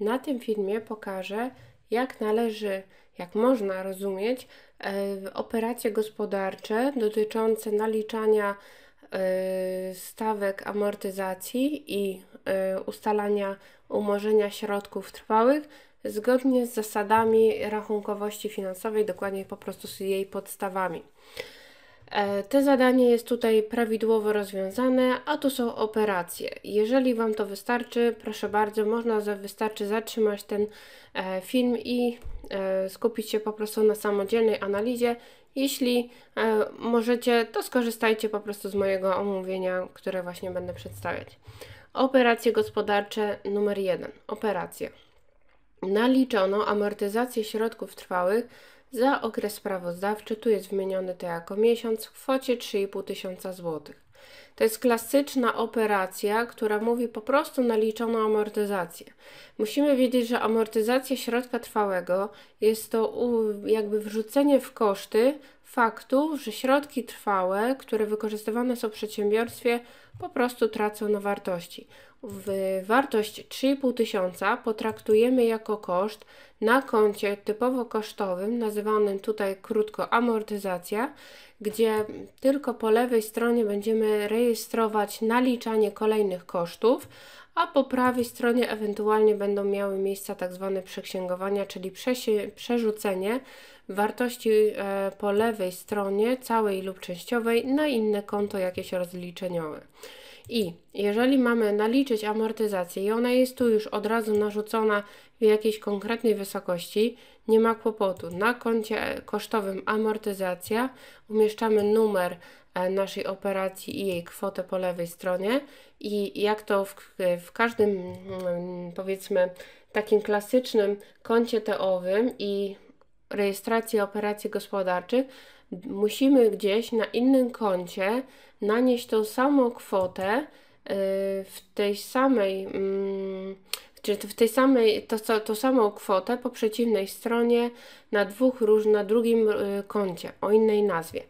Na tym filmie pokażę, jak należy, jak można rozumieć e, operacje gospodarcze dotyczące naliczania e, stawek amortyzacji i e, ustalania umorzenia środków trwałych zgodnie z zasadami rachunkowości finansowej, dokładnie po prostu z jej podstawami. E, te zadanie jest tutaj prawidłowo rozwiązane, a tu są operacje. Jeżeli Wam to wystarczy, proszę bardzo, można za, wystarczy zatrzymać ten e, film i e, skupić się po prostu na samodzielnej analizie. Jeśli możecie, to skorzystajcie po prostu z mojego omówienia, które właśnie będę przedstawiać. Operacje gospodarcze numer 1. Operacje. Naliczono amortyzację środków trwałych za okres sprawozdawczy, tu jest wymieniony to jako miesiąc, w kwocie 3,5 tysiąca złotych. To jest klasyczna operacja, która mówi po prostu liczoną amortyzację. Musimy wiedzieć, że amortyzacja środka trwałego jest to jakby wrzucenie w koszty faktu, że środki trwałe, które wykorzystywane są w przedsiębiorstwie, po prostu tracą na wartości. Wartość 3,5 tysiąca potraktujemy jako koszt na koncie typowo kosztowym, nazywanym tutaj krótko amortyzacja, gdzie tylko po lewej stronie będziemy rejestrować naliczanie kolejnych kosztów, a po prawej stronie ewentualnie będą miały miejsca tak zwane przeksięgowania, czyli przerzucenie wartości e, po lewej stronie całej lub częściowej na inne konto jakieś rozliczeniowe. I jeżeli mamy naliczyć amortyzację i ona jest tu już od razu narzucona w jakiejś konkretnej wysokości, nie ma kłopotu. Na koncie kosztowym amortyzacja umieszczamy numer E, naszej operacji i jej kwotę po lewej stronie i jak to w, w każdym mm, powiedzmy takim klasycznym koncie teowym i rejestracji operacji gospodarczych musimy gdzieś na innym koncie nanieść tą samą kwotę y, w tej samej mm, czy w tej samej, to, to, to samą kwotę po przeciwnej stronie na dwóch róż, na drugim y, koncie o innej nazwie.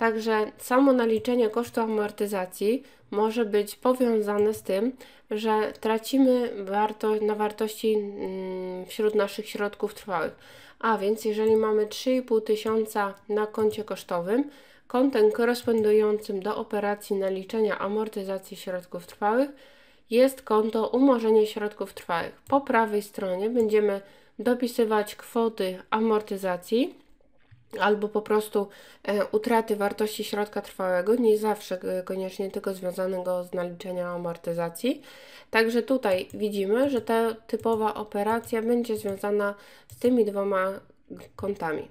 Także samo naliczenie kosztu amortyzacji może być powiązane z tym, że tracimy warto, na wartości mm, wśród naszych środków trwałych. A więc jeżeli mamy 3,5 tysiąca na koncie kosztowym, kontem korespondującym do operacji naliczenia amortyzacji środków trwałych jest konto umorzenie środków trwałych. Po prawej stronie będziemy dopisywać kwoty amortyzacji albo po prostu e, utraty wartości środka trwałego, nie zawsze e, koniecznie tylko związanego z naliczeniem amortyzacji. Także tutaj widzimy, że ta typowa operacja będzie związana z tymi dwoma kontami.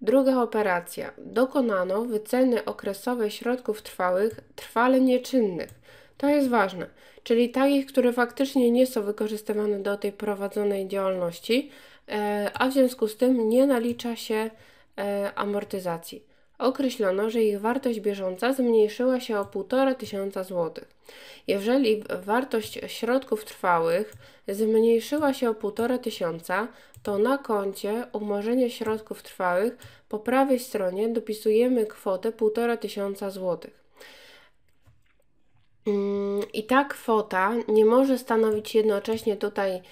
Druga operacja. Dokonano wyceny okresowej środków trwałych trwale nieczynnych. To jest ważne, czyli takich, które faktycznie nie są wykorzystywane do tej prowadzonej działalności, e, a w związku z tym nie nalicza się E, amortyzacji. Określono, że ich wartość bieżąca zmniejszyła się o 1,5 tysiąca złotych. Jeżeli wartość środków trwałych zmniejszyła się o 1,5 tysiąca, to na koncie umorzenia środków trwałych po prawej stronie dopisujemy kwotę 1,5 tysiąca złotych. Mm, I ta kwota nie może stanowić jednocześnie tutaj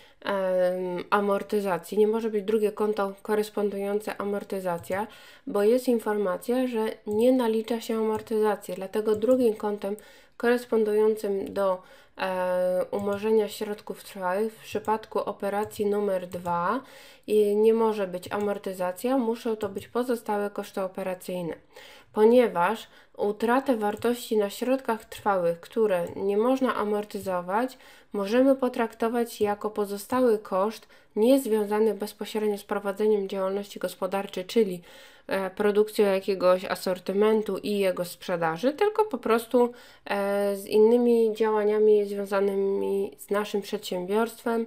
amortyzacji, nie może być drugie konto korespondujące amortyzacja, bo jest informacja, że nie nalicza się amortyzacji. Dlatego drugim kontem korespondującym do e, umorzenia środków trwałych w przypadku operacji numer 2 nie może być amortyzacja, muszą to być pozostałe koszty operacyjne, ponieważ utratę wartości na środkach trwałych, które nie można amortyzować, możemy potraktować jako pozostały koszt niezwiązany bezpośrednio z prowadzeniem działalności gospodarczej, czyli e, produkcją jakiegoś asortymentu i jego sprzedaży, tylko po prostu e, z innymi działaniami związanymi z naszym przedsiębiorstwem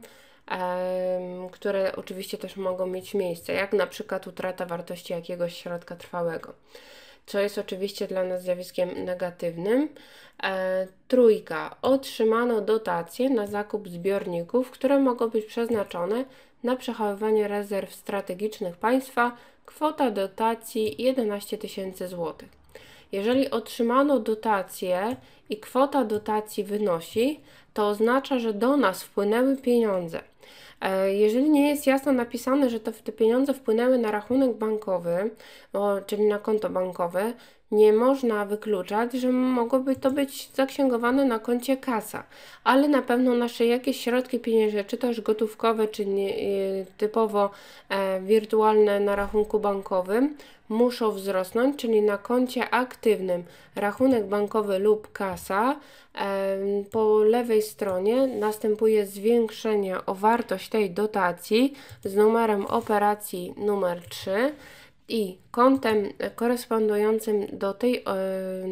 e, które oczywiście też mogą mieć miejsce, jak na przykład utrata wartości jakiegoś środka trwałego co jest oczywiście dla nas zjawiskiem negatywnym. E, trójka. Otrzymano dotacje na zakup zbiorników, które mogą być przeznaczone na przechowywanie rezerw strategicznych państwa. Kwota dotacji 11 tysięcy złotych. Jeżeli otrzymano dotację i kwota dotacji wynosi, to oznacza, że do nas wpłynęły pieniądze. E, jeżeli nie jest jasno napisane, że to te pieniądze wpłynęły na rachunek bankowy, czyli na konto bankowe, nie można wykluczać, że mogłoby to być zaksięgowane na koncie kasa, ale na pewno nasze jakieś środki pieniężne, czy też gotówkowe, czy nie, y, typowo e, wirtualne na rachunku bankowym, muszą wzrosnąć, czyli na koncie aktywnym rachunek bankowy lub kasa e, po lewej stronie następuje zwiększenie o wartość tej dotacji z numerem operacji numer 3 i kontem korespondującym do, tej, e,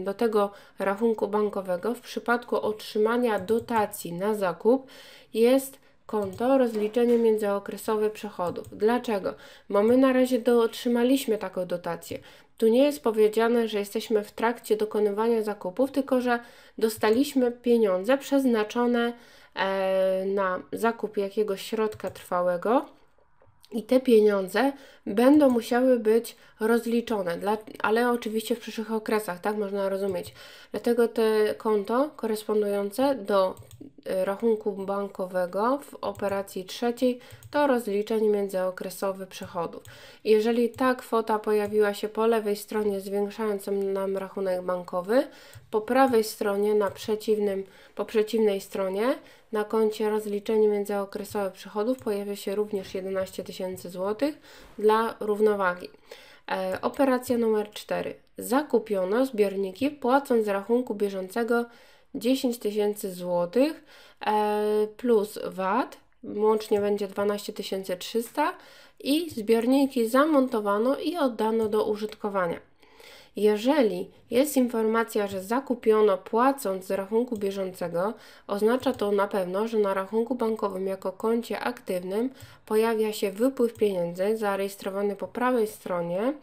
do tego rachunku bankowego w przypadku otrzymania dotacji na zakup jest konto rozliczenie międzyokresowe przechodów. Dlaczego? Bo my na razie do, otrzymaliśmy taką dotację. Tu nie jest powiedziane, że jesteśmy w trakcie dokonywania zakupów, tylko że dostaliśmy pieniądze przeznaczone e, na zakup jakiegoś środka trwałego i te pieniądze będą musiały być rozliczone, dla, ale oczywiście w przyszłych okresach, tak można rozumieć. Dlatego te konto korespondujące do Y, rachunku bankowego w operacji trzeciej to rozliczeń międzyokresowy przychodów. Jeżeli ta kwota pojawiła się po lewej stronie zwiększającym nam rachunek bankowy, po prawej stronie na przeciwnym, po przeciwnej stronie na koncie rozliczeń międzyokresowych przychodów pojawia się również 11 tysięcy złotych dla równowagi. E, operacja numer 4. Zakupiono zbiorniki płacąc z rachunku bieżącego 10 tysięcy złotych e, plus VAT, łącznie będzie 12 300 i zbiorniki zamontowano i oddano do użytkowania. Jeżeli jest informacja, że zakupiono płacąc z rachunku bieżącego, oznacza to na pewno, że na rachunku bankowym jako koncie aktywnym pojawia się wypływ pieniędzy zarejestrowany po prawej stronie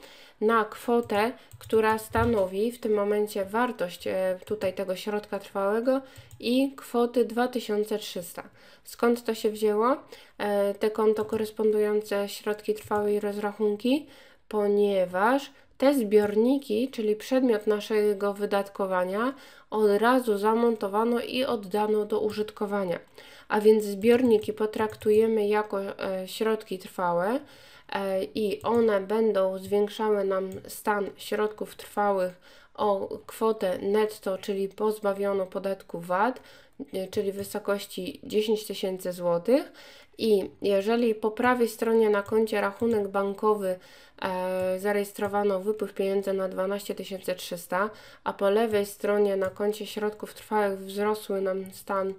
na kwotę, która stanowi w tym momencie wartość e, tutaj tego środka trwałego i kwoty 2300. Skąd to się wzięło? E, te konto korespondujące środki trwałe i rozrachunki, ponieważ te zbiorniki, czyli przedmiot naszego wydatkowania, od razu zamontowano i oddano do użytkowania. A więc zbiorniki potraktujemy jako e, środki trwałe e, i one będą zwiększały nam stan środków trwałych o kwotę netto, czyli pozbawiono podatku VAT, e, czyli w wysokości 10 tysięcy złotych. I jeżeli po prawej stronie na koncie rachunek bankowy e, zarejestrowano wypływ pieniędzy na 12 300, a po lewej stronie na koncie środków trwałych wzrosły nam stan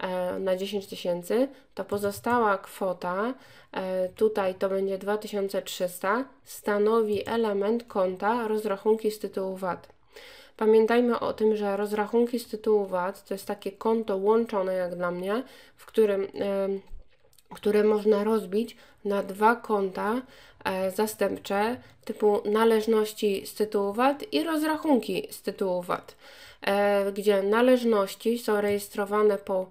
e, na 10 tysięcy, to pozostała kwota, e, tutaj to będzie 2300, stanowi element konta rozrachunki z tytułu VAT. Pamiętajmy o tym, że rozrachunki z tytułu VAT to jest takie konto łączone, jak dla mnie, w którym, e, które można rozbić na dwa konta e, zastępcze typu należności z tytułu VAT i rozrachunki z tytułu VAT e, gdzie należności są rejestrowane po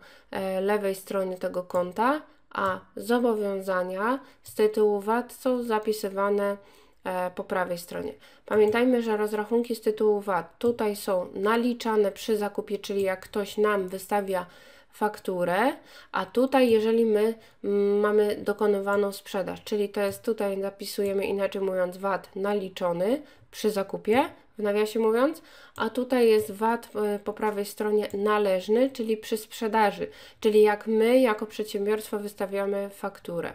lewej stronie tego konta, a zobowiązania z tytułu VAT są zapisywane E, po prawej stronie. Pamiętajmy, że rozrachunki z tytułu VAT tutaj są naliczane przy zakupie, czyli jak ktoś nam wystawia fakturę, a tutaj jeżeli my mm, mamy dokonywaną sprzedaż, czyli to jest tutaj zapisujemy inaczej mówiąc VAT naliczony przy zakupie, w nawiasie mówiąc, a tutaj jest VAT e, po prawej stronie należny, czyli przy sprzedaży, czyli jak my jako przedsiębiorstwo wystawiamy fakturę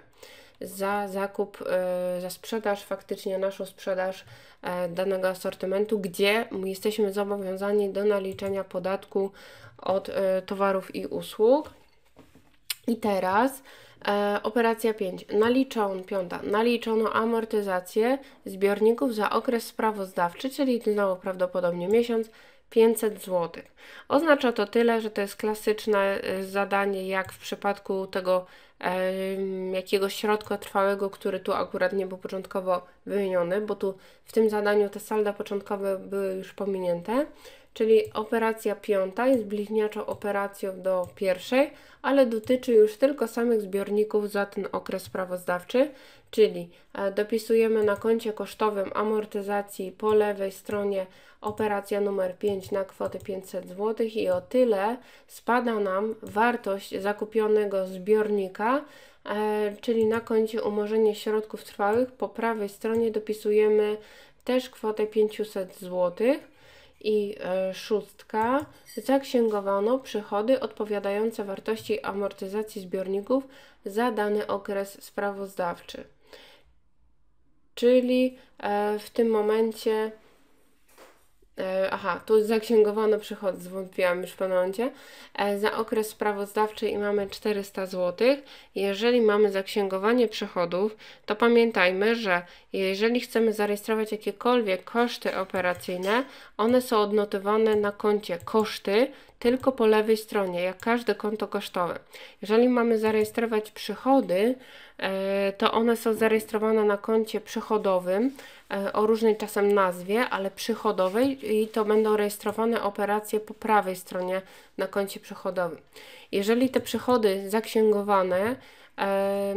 za zakup, e, za sprzedaż, faktycznie naszą sprzedaż e, danego asortymentu, gdzie jesteśmy zobowiązani do naliczenia podatku od e, towarów i usług. I teraz e, operacja 5. Naliczono, piąta, naliczono amortyzację zbiorników za okres sprawozdawczy, czyli znowu prawdopodobnie miesiąc, 500 zł. Oznacza to tyle, że to jest klasyczne y, zadanie, jak w przypadku tego jakiegoś środka trwałego, który tu akurat nie był początkowo wymieniony, bo tu w tym zadaniu te salda początkowe były już pominięte. Czyli operacja piąta jest bliźniaczą operacją do pierwszej, ale dotyczy już tylko samych zbiorników za ten okres sprawozdawczy, czyli e, dopisujemy na koncie kosztowym amortyzacji po lewej stronie operacja numer 5 na kwotę 500 zł i o tyle spada nam wartość zakupionego zbiornika, e, czyli na koncie umorzenie środków trwałych po prawej stronie dopisujemy też kwotę 500 zł i e, szóstka zaksięgowano przychody odpowiadające wartości amortyzacji zbiorników za dany okres sprawozdawczy czyli e, w tym momencie e, aha, tu zaksięgowano przychody, zwątpiłam już w pewnym momencie, e, za okres sprawozdawczy i mamy 400 zł. Jeżeli mamy zaksięgowanie przychodów, to pamiętajmy, że jeżeli chcemy zarejestrować jakiekolwiek koszty operacyjne, one są odnotowane na koncie koszty, tylko po lewej stronie, jak każde konto kosztowe. Jeżeli mamy zarejestrować przychody, e, to one są zarejestrowane na koncie przychodowym e, o różnej czasem nazwie, ale przychodowej i to będą rejestrowane operacje po prawej stronie na koncie przychodowym. Jeżeli te przychody zaksięgowane, e,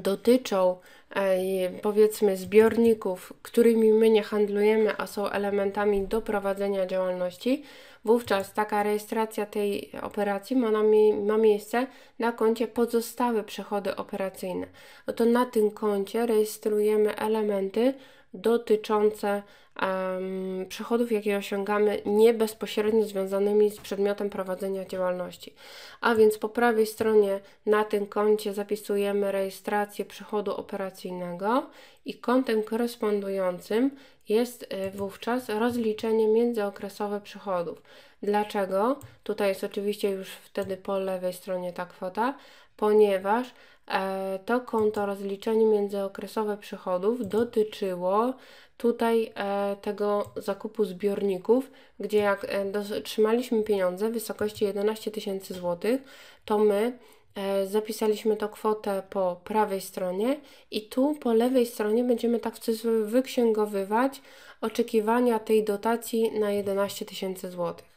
dotyczą e, powiedzmy zbiorników, którymi my nie handlujemy, a są elementami do prowadzenia działalności, wówczas taka rejestracja tej operacji ma, na, ma miejsce na koncie pozostałe przychody operacyjne. No to na tym koncie rejestrujemy elementy, dotyczące um, przychodów, jakie osiągamy nie bezpośrednio związanymi z przedmiotem prowadzenia działalności. A więc po prawej stronie na tym koncie zapisujemy rejestrację przychodu operacyjnego i kątem korespondującym jest y, wówczas rozliczenie międzyokresowe przychodów. Dlaczego? Tutaj jest oczywiście już wtedy po lewej stronie ta kwota, ponieważ E, to konto rozliczenie międzyokresowe przychodów dotyczyło tutaj e, tego zakupu zbiorników, gdzie jak e, otrzymaliśmy pieniądze w wysokości 11 tysięcy złotych, to my zapisaliśmy to kwotę po prawej stronie i tu po lewej stronie będziemy tak w cudzysłowie wyksięgowywać oczekiwania tej dotacji na 11 tysięcy złotych.